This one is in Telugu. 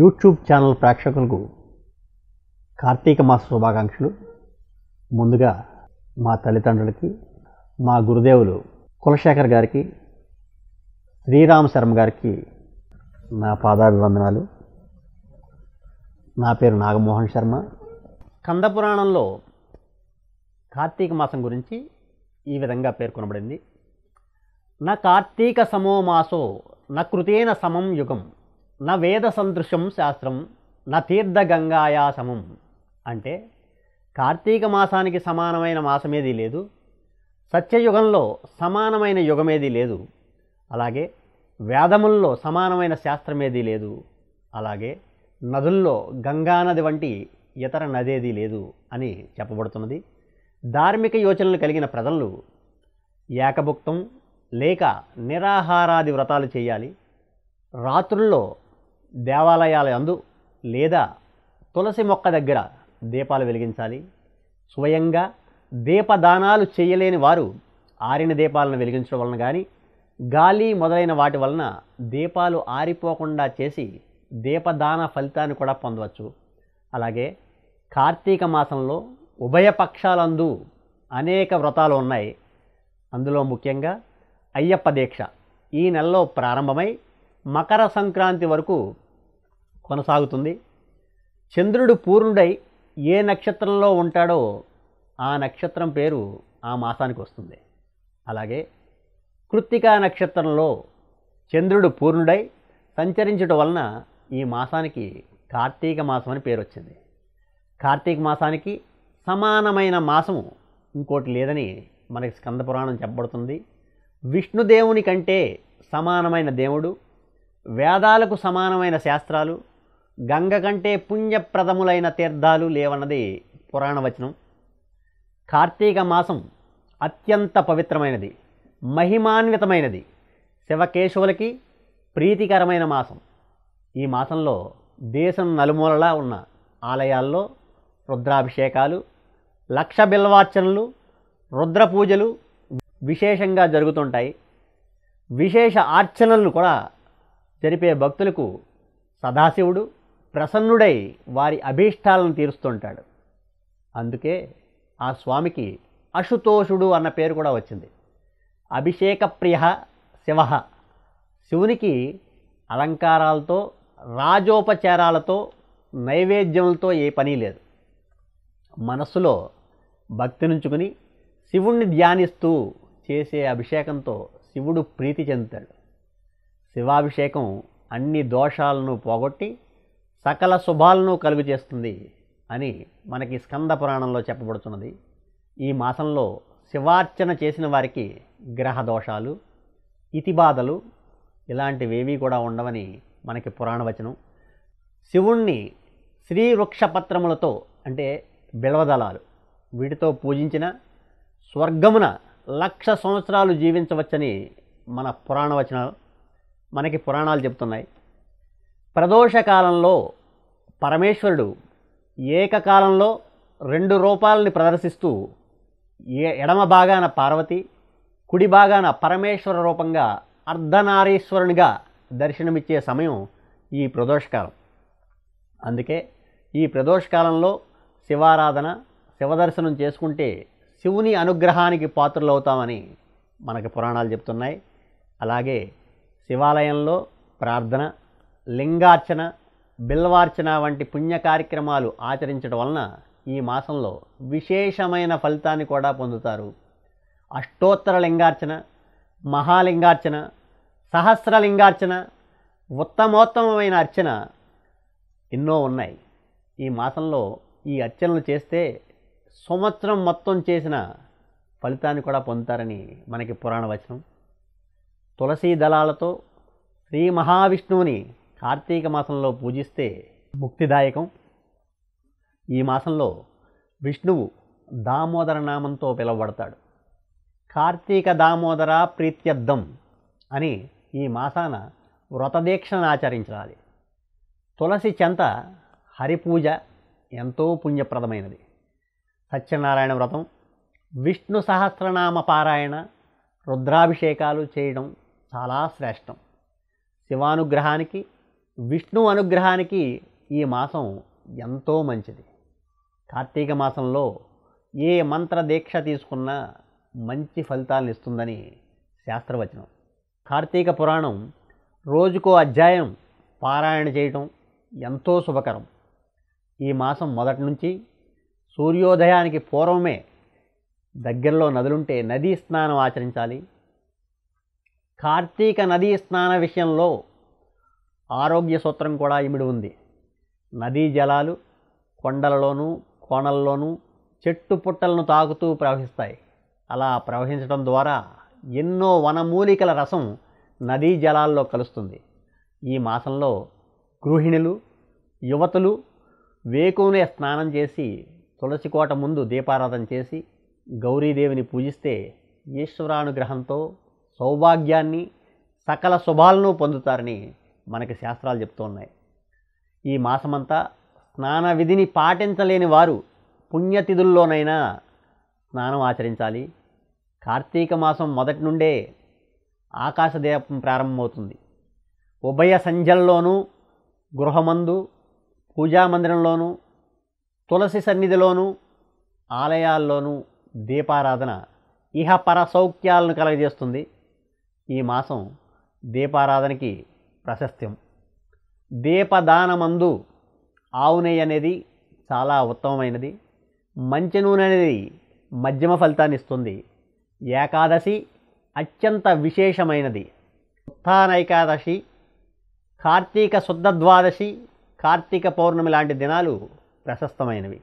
యూట్యూబ్ ఛానల్ ప్రేక్షకులకు కార్తీక మాస శుభాకాంక్షలు ముందుగా మా తల్లిదండ్రులకి మా గురుదేవులు కులశేఖర్ గారికి శ్రీరామ్ శర్మ గారికి నా పాదాభివందనాలు నా పేరు నాగమోహన్ శర్మ కందపురాణంలో కార్తీక మాసం గురించి ఈ విధంగా పేర్కొనబడింది నా కార్తీక సమో మాసో నా కృతేన సమం యుగం నా వేద సందృశ్యం శాస్త్రం నా తీర్థ గంగాయాసమం అంటే కార్తీక మాసానికి సమానమైన మాసమేది లేదు సత్యయుగంలో సమానమైన యుగమేదీ లేదు అలాగే వేదముల్లో సమానమైన శాస్త్రమేది లేదు అలాగే నదుల్లో గంగానది వంటి ఇతర నదేదీ లేదు అని చెప్పబడుతున్నది ధార్మిక యోచనలు కలిగిన ప్రజలు ఏకభుక్తం లేక నిరాహారాది వ్రతాలు చేయాలి రాత్రుల్లో దేవాలయాల అందు లేదా తులసి మొక్క దగ్గర దీపాలు వెలిగించాలి స్వయంగా దీపదానాలు చేయలేని వారు ఆరిన దీపాలను వెలిగించడం వలన కానీ గాలి మొదలైన వాటి వలన దీపాలు ఆరిపోకుండా చేసి దీపదాన ఫలితాన్ని కూడా పొందవచ్చు అలాగే కార్తీక మాసంలో ఉభయపక్షాలందు అనేక వ్రతాలు ఉన్నాయి అందులో ముఖ్యంగా అయ్యప్ప దీక్ష ఈ నెలలో ప్రారంభమై మకర సంక్రాంతి వరకు కొనసాగుతుంది చంద్రుడు పూర్ణుడై ఏ నక్షత్రంలో ఉంటాడో ఆ నక్షత్రం పేరు ఆ మాసానికి వస్తుంది అలాగే కృత్తికా నక్షత్రంలో చంద్రుడు పూర్ణుడై సంచరించడం వలన ఈ మాసానికి కార్తీక మాసం అని పేరు వచ్చింది కార్తీక మాసానికి సమానమైన మాసము ఇంకోటి లేదని మనకి స్కంద పురాణం చెప్పబడుతుంది విష్ణుదేవుని కంటే సమానమైన దేవుడు వేదాలకు సమానమైన శాస్త్రాలు గంగ కంటే పుణ్యప్రదములైన తీర్థాలు లేవన్నది పురాణవచనం కార్తీక మాసం అత్యంత పవిత్రమైనది మహిమాన్వితమైనది శివకేశవులకి ప్రీతికరమైన మాసం ఈ మాసంలో దేశం నలుమూలలా ఉన్న ఆలయాల్లో రుద్రాభిషేకాలు లక్ష బిల్వార్చనలు రుద్ర పూజలు విశేషంగా జరుగుతుంటాయి విశేష ఆర్చనలను కూడా జరిపే భక్తులకు సదాశివుడు ప్రసన్నుడై వారి అభీష్టాలను తీరుస్తుంటాడు అందుకే ఆ స్వామికి అశుతోషుడు అన్న పేరు కూడా వచ్చింది అభిషేక ప్రియ శివ శివునికి అలంకారాలతో రాజోపచారాలతో నైవేద్యములతో ఏ పని లేదు మనస్సులో నుంచుకుని శివుణ్ణి ధ్యానిస్తూ చేసే అభిషేకంతో శివుడు ప్రీతి చెందుతాడు శివాభిషేకం అన్ని దోషాలను పోగొట్టి సకల శుభాలను కలుగు చేస్తుంది అని మనకి స్కంద పురాణంలో చెప్పబడుతున్నది ఈ మాసంలో శివార్చన చేసిన వారికి గ్రహ దోషాలు ఇతిబాధలు ఇలాంటివేవీ కూడా ఉండవని మనకి పురాణవచనం శివుణ్ణి శ్రీ వృక్షపత్రములతో అంటే బిల్వదళాలు వీటితో పూజించిన స్వర్గమున లక్ష సంవత్సరాలు జీవించవచ్చని మన పురాణవచనాలు మనకి పురాణాలు చెప్తున్నాయి ప్రదోషకాలంలో పరమేశ్వరుడు ఏకకాలంలో రెండు రూపాలని ప్రదర్శిస్తూ ఎడమ భాగాన పార్వతి కుడి భాగాన పరమేశ్వర రూపంగా అర్ధనారీశ్వరునిగా దర్శనమిచ్చే సమయం ఈ ప్రదోషకాలం అందుకే ఈ ప్రదోషకాలంలో శివారాధన శివదర్శనం చేసుకుంటే శివుని అనుగ్రహానికి అవుతామని మనకు పురాణాలు చెప్తున్నాయి అలాగే శివాలయంలో ప్రార్థన లింగార్చన బిల్వార్చన వంటి పుణ్య కార్యక్రమాలు ఆచరించడం వలన ఈ మాసంలో విశేషమైన ఫలితాన్ని కూడా పొందుతారు అష్టోత్తర లింగార్చన మహాలింగార్చన సహస్రలింగార్చన ఉత్తమోత్తమమైన అర్చన ఎన్నో ఉన్నాయి ఈ మాసంలో ఈ అర్చనలు చేస్తే సంవత్సరం మొత్తం చేసిన ఫలితాన్ని కూడా పొందుతారని మనకి పురాణ వచనం తులసీ దళాలతో శ్రీ మహావిష్ణువుని కార్తీక మాసంలో పూజిస్తే ముక్తిదాయకం ఈ మాసంలో విష్ణువు దామోదర నామంతో పిలువబడతాడు కార్తీక దామోదర ప్రీత్యర్థం అని ఈ మాసాన వ్రతదీక్షను ఆచరించాలి తులసి చెంత హరిపూజ ఎంతో పుణ్యప్రదమైనది సత్యనారాయణ వ్రతం విష్ణు సహస్రనామ పారాయణ రుద్రాభిషేకాలు చేయడం చాలా శ్రేష్టం శివానుగ్రహానికి విష్ణు అనుగ్రహానికి ఈ మాసం ఎంతో మంచిది కార్తీక మాసంలో ఏ మంత్ర దీక్ష తీసుకున్నా మంచి ఫలితాలను ఇస్తుందని శాస్త్రవచనం కార్తీక పురాణం రోజుకో అధ్యాయం పారాయణ చేయటం ఎంతో శుభకరం ఈ మాసం మొదటి నుంచి సూర్యోదయానికి పూర్వమే దగ్గరలో నదులుంటే నదీ స్నానం ఆచరించాలి కార్తీక నదీ స్నాన విషయంలో ఆరోగ్య సూత్రం కూడా ఇమిడి ఉంది నదీ జలాలు కొండలలోనూ కోణల్లోనూ చెట్టు పుట్టలను తాకుతూ ప్రవహిస్తాయి అలా ప్రవహించడం ద్వారా ఎన్నో వనమూలికల రసం నదీ జలాల్లో కలుస్తుంది ఈ మాసంలో గృహిణులు యువతులు వేకునే స్నానం చేసి తులసి కోట ముందు దీపారాధన చేసి గౌరీదేవిని పూజిస్తే ఈశ్వరానుగ్రహంతో సౌభాగ్యాన్ని సకల శుభాలను పొందుతారని మనకి శాస్త్రాలు చెప్తూ ఉన్నాయి ఈ మాసమంతా స్నాన విధిని పాటించలేని వారు పుణ్యతిథుల్లోనైనా స్నానం ఆచరించాలి కార్తీక మాసం మొదటి నుండే ఆకాశదీపం ప్రారంభమవుతుంది ఉభయ సంధ్యల్లోనూ గృహమందు పూజామందిరంలోనూ తులసి సన్నిధిలోనూ ఆలయాల్లోనూ దీపారాధన ఇహపర సౌఖ్యాలను కలగజేస్తుంది ఈ మాసం దీపారాధనకి ప్రశస్త్యం దీపదానమందు ఆవు నెయ్యి అనేది చాలా ఉత్తమమైనది మంచి నూనె అనేది మధ్యమ ఫలితాన్ని ఇస్తుంది ఏకాదశి అత్యంత విశేషమైనది ఏకాదశి కార్తీక శుద్ధ ద్వాదశి కార్తీక పౌర్ణమి లాంటి దినాలు ప్రశస్తమైనవి